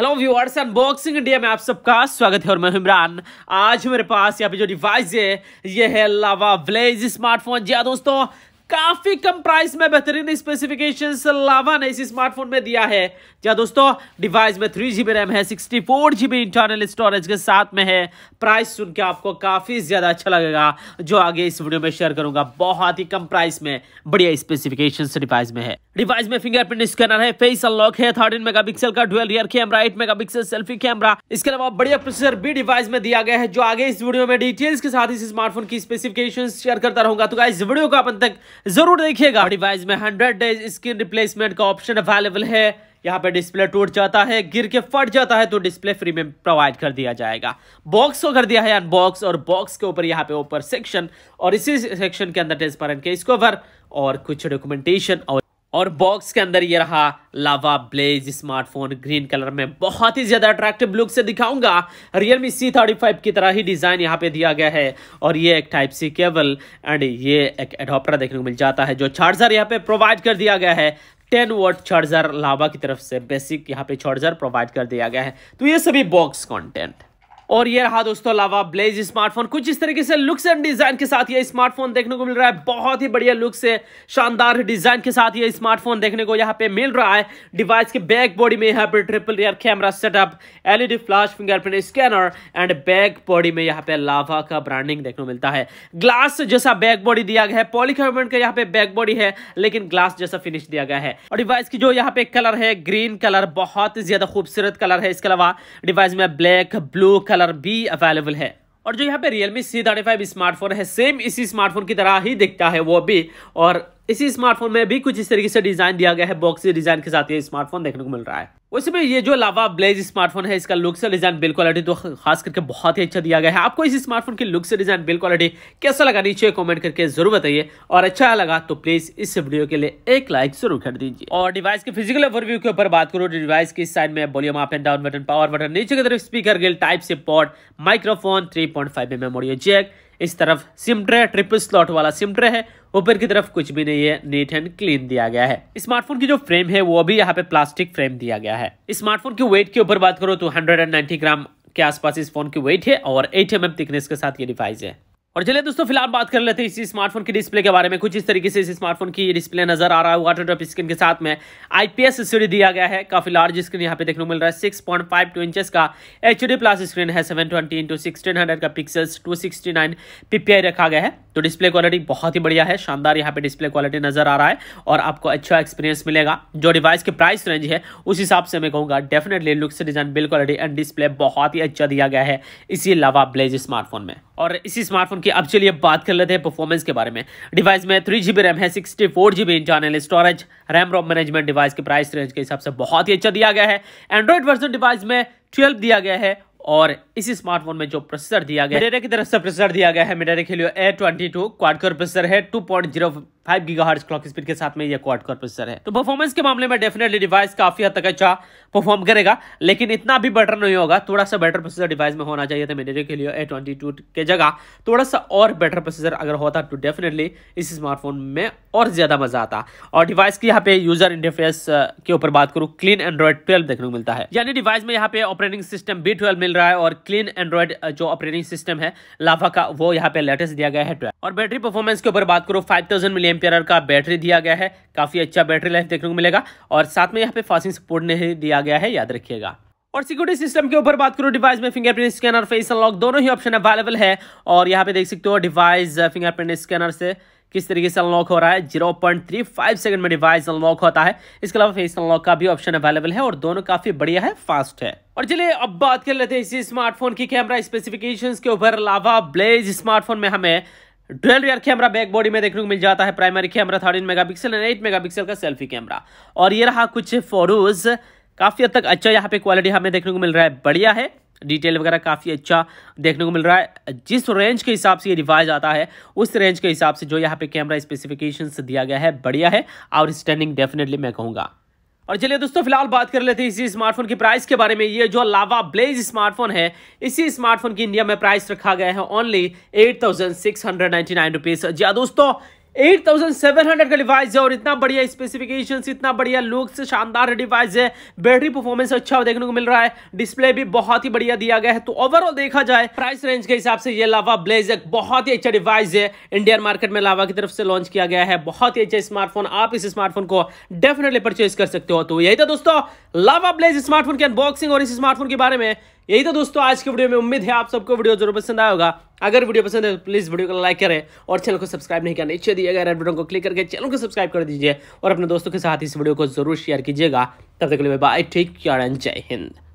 hello viewers unboxing India में आप सबका स्वागत है और मैं इमरान आज मेरे पास यहाँ पे जो डिवाइस है ये है लावा ब्लेज स्मार्टफोन जी हाँ दोस्तों काफी कम प्राइस में बेहतरीन स्पेसिफिकेशन लावा ने इस स्मार्टफोन में दिया है क्या हाँ दोस्तों डिवाइस में थ्री जीबी रैम है sixty four GB internal storage के साथ में है प्राइस सुन के आपको काफी ज्यादा अच्छा लगेगा जो आगे इस वीडियो में शेयर करूंगा बहुत ही कम प्राइस में बढ़िया स्पेसिफिकेशन डिवाइस में है डिवाइस में फिंगरप्रिंट स्कैनर है फेस अनलॉक है थर्टीन पिक्सल का dual rear camera eight mega selfie camera इसके अलावा बढ़िया प्रोसेसर भी डिवाइस में दिया गया है जो आगे इस वीडियो में डिटेल्स के साथ इस स्मार्टफोन की स्पेसिफिकेशन शेयर करता रहूंगा तो इस वीडियो को आप तक जरूर देखिएगा डिवाइस में हंड्रेड डेज स्क्रीन रिप्लेसमेंट का ऑप्शन अवेलेबल है यहाँ पे डिस्प्ले टूट जाता है गिर के फट जाता है तो डिस्प्ले फ्री में प्रोवाइड कर दिया जाएगा बॉक्स को कर दिया है अनबॉक्स और बॉक्स के ऊपर यहाँ पे ऊपर सेक्शन और इसी सेक्शन के अंदर ट्रांसपेरेंट इसको भर और कुछ डॉक्यूमेंटेशन और और बॉक्स के अंदर ये रहा Lava Blaze smartphone green colour में बहुत ही ज़्यादा अट्रैक्टिव लुक से दिखाऊंगा रियलमी सी थर्टी फाइव की तरह ही डिज़ाइन यहाँ पे दिया गया है और ये एक टाइप सी केबल एंड ये एक एडोप्टर देखने को मिल जाता है जो चार्जर यहाँ पे प्रोवाइड कर दिया गया है टेन वोट चार्जर लावा की तरफ से बेसिक यहाँ पे चार्जर प्रोवाइड कर दिया गया है तो ये सभी बॉक्स कॉन्टेंट और ये रहा दोस्तों अलावा ब्लेज स्मार्टफोन कुछ इस तरीके से लुक्स एंड डिजाइन के साथ ये स्मार्टफोन देखने को मिल रहा है बहुत ही बढ़िया लुक से शानदार डिजाइन के साथ ये स्मार्टफोन देखने को यहाँ पे मिल रहा है डिवाइस के बैक बॉडी में यहाँ पे triple rear camera setup LED flash fingerprint scanner and back body में यहाँ पे लावा का ब्रांडिंग देखने को मिलता है ग्लास जैसा बैक बॉडी दिया गया है पॉलीकार्बोनेट का यहाँ पे बैक बॉडी है लेकिन ग्लास जैसा फिनिश दिया गया है और डिवाइस की जो यहाँ पे कलर है ग्रीन कलर बहुत ज्यादा खूबसूरत कलर है इसके अलावा डिवाइस में ब्लैक ब्लू कलर भी अवेलेबल है और जो यहाँ पे Realme C35 स्मार्टफोन है सेम इसी स्मार्टफोन की तरह ही दिखता है वो भी और इसी स्मार्टफोन में भी कुछ इस तरीके से डिज़ाइन दिया गया है बॉक्सी डिज़ाइन के साथ ये स्मार्टफोन देखने को मिल रहा है वैसे भी ये जो लावा ब्लेज स्मार्टफोन है इसका लुक्स और डिज़ाइन बिल क्वालिटी तो खास करके बहुत ही अच्छा दिया गया है आपको इस स्मार्टफोन की लुक्स डिज़ाइन बिल क्वालिटी कैसा लगा नीचे कमेंट करके जरूर बताइए और अच्छा लगा तो प्लीज़ इस वीडियो के लिए एक लाइक जरूर कर दीजिए और डिवाइस के फिजिकल ओवरव्यू के ऊपर बात करूँ डिवाइस तो की साइड में volume up and down button power button नीचे की तरफ speaker grill type C port microphone three point five jack इस तरफ सिमट्रे ट्रिपल स्लॉट वाला सिमट्रे है ऊपर की तरफ कुछ भी नहीं है नीट एंड क्लीन दिया गया है स्मार्टफोन की जो फ्रेम है वो भी यहाँ पे प्लास्टिक फ्रेम दिया गया है स्मार्टफोन की वेट के ऊपर बात करो तो 190 ग्राम के आसपास इस फोन की वेट है और 8 एम एम थिकनेस के साथ ये डिवाइस है और चलिए दोस्तों फिलहाल बात कर लेते हैं इसी स्मार्टफोन की डिस्प्ले के बारे में कुछ इस तरीके से इस स्मार्टफोन की डिस्प्ले नजर आ रहा है वाटर ड्रॉप स्क्रीन के साथ में आईपीएस स्टोरी दिया गया है काफी लार्ज स्क्रीन यहाँ पे देखने को मिल रहा है six point five two inches का एच प्लस स्क्रीन है सेवन ट्वेंटी इंटू का पिक्सल टू सिक्सटी पीपीआई रखा गया है तो डिस्प्ले क्वालिटी बहुत ही बढ़िया है शानदार यहाँ पे डिस्प्ले क्वालिटी नजर आ रहा है और आपको अच्छा एक्सपीरियंस मिलेगा जो डिवाइस की प्राइस रेंज है उस हिसाब से मैं कहूँगा definitely looks design build quality and display बहुत ही अच्छा दिया गया है इसी अलावा ब्लेज स्मार्टफोन में और इसी स्मार्टफोन ओके अब चलिए बात कर लेते हैं परफॉर्मेंस के बारे में डिवाइस में थ्री जी रैम है sixty four G internal storage RAM ROM management device के प्राइस रेंज के हिसाब से बहुत ही अच्छा दिया गया है एंड्रॉइड वर्जन डिवाइस में ट्वेल्व दिया गया है और इस स्मार्टफोन में जो प्रोसेसर दिया गया मेडेरा की तरफ से प्रोसेसर दिया गया है के लिए A twenty two core processor है two point zero five gigahertz clock speed के साथ में यह क्वाड कोर प्रोसेसर है तो परफॉर्मेंस के मामले में डेफिनेटली डिवाइस काफी हद तक अच्छा परफॉर्म करेगा लेकिन इतना भी बेटर नहीं होगा थोड़ा सा बेटर प्रोसेसर डिवाइस में होना चाहिए था मेरे के लिए ए ट्वेंटी टू के जगह थोड़ा सा और बेटर प्रोसेसर अगर होता तो डेफिनेटली इस स्मार्टफोन में और ज्यादा मजा आता और डिवाइस की यहाँ पे यूजर इंटरफेस के ऊपर बात करूँ क्लीन एंड्रॉइड ट्वेल्व देखने को मिलता है यानी डिवाइस में यहाँ पे ऑपरेटिंग सिस्टम बी मिल रहा है और क्लीन एंड्रॉइड जो ऑपरेटिंग सिस्टम है लाफा का वो यहाँ पे लेटेस्ट दिया गया है और बैटरी परफॉर्मेंस के ऊपर बात करो फाइव थाउजेंड मिली का बैटरी दिया गया है काफी अच्छा बैटरी लाइफ देखने को मिलेगा और साथ में यहाँ पे फास्टिंग सपोर्ट नहीं दिया गया है याद रखिएगा और सिक्योरिटी सिस्टम के ऊपर बात करो डिवाइस में फिंगरप्रिंट स्कैनर फेस अनलॉक दोनों ही ऑप्शन अवेलेबल है और यहाँ पे देख सकते हो डिवाइस फिंगरप्रिंट स्कैनर से किस तरीके से अनलॉक हो रहा है zero point three five second में डिवाइस अनलॉक होता है इसके अलावा फेस अनलॉक का भी ऑप्शन अवेलेबल है और दोनों काफी बढ़िया है फास्ट है और चलिए अब बात कर लेते हैं इसी स्मार्टफोन की कैमरा स्पेसिफिकेशन के ऊपर लावा ब्लेज स्मार्टफोन में हमें ड्रेल रियर कैमरा बैक बॉडी में देखने को मिल जाता है primary camera thirteen megapixel and eight megapixel का सेल्फी कैमरा और ये रहा कुछ फोटोज काफी हद तक अच्छा यहाँ पे क्वालिटी हमें देखने को मिल रहा है बढ़िया है डिटेल वगैरह काफ़ी अच्छा देखने को मिल रहा है जिस रेंज के हिसाब से ये डिवाइस आता है उस रेंज के हिसाब से जो यहाँ पे कैमरा स्पेसिफिकेशंस दिया गया है बढ़िया है और स्टैंडिंग डेफिनेटली मैं कहूँगा और चलिए दोस्तों फिलहाल बात कर लेते हैं इसी स्मार्टफोन की प्राइस के बारे में ये जो लावा ब्लेज स्मार्टफोन है इसी स्मार्टफोन की इंडिया में प्राइस रखा गया है only eight thousand six hundred ninety nine rupees दोस्तों 8700 का डिवाइस है और इतना बढ़िया स्पेसिफिकेशंस इतना बढ़िया लुक से शानदार डिवाइस है बैटरी परफॉर्मेंस अच्छा देखने को मिल रहा है डिस्प्ले भी बहुत ही बढ़िया दिया गया है तो ओवरऑल देखा जाए प्राइस रेंज के हिसाब से ये लावा ब्लेज एक बहुत ही अच्छा डिवाइस है इंडियन मार्केट में लावा की तरफ से लॉन्च किया गया है बहुत ही अच्छा स्मार्टफोन आप इस स्मार्टफोन को डेफिनेटली परचेज कर सकते हो तो यही था दोस्तों लावा ब्लेज स्मार्टफोन की अनबॉक्सिंग और इस स्मार्टफोन के बारे में यही तो दोस्तों आज की वीडियो में उम्मीद है आप सबको वीडियो जरूर पसंद आया होगा अगर वीडियो पसंद है तो प्लीज़ वीडियो को लाइक करें और चैनल को सब्सक्राइब नहीं करना इच्छा दिए अगर बटन को क्लिक करके चैनल को सब्सक्राइब कर दीजिए और अपने दोस्तों के साथ इस वीडियो को जरूर शेयर कीजिएगा तब तक के लिए बाय ठीक जय हिंद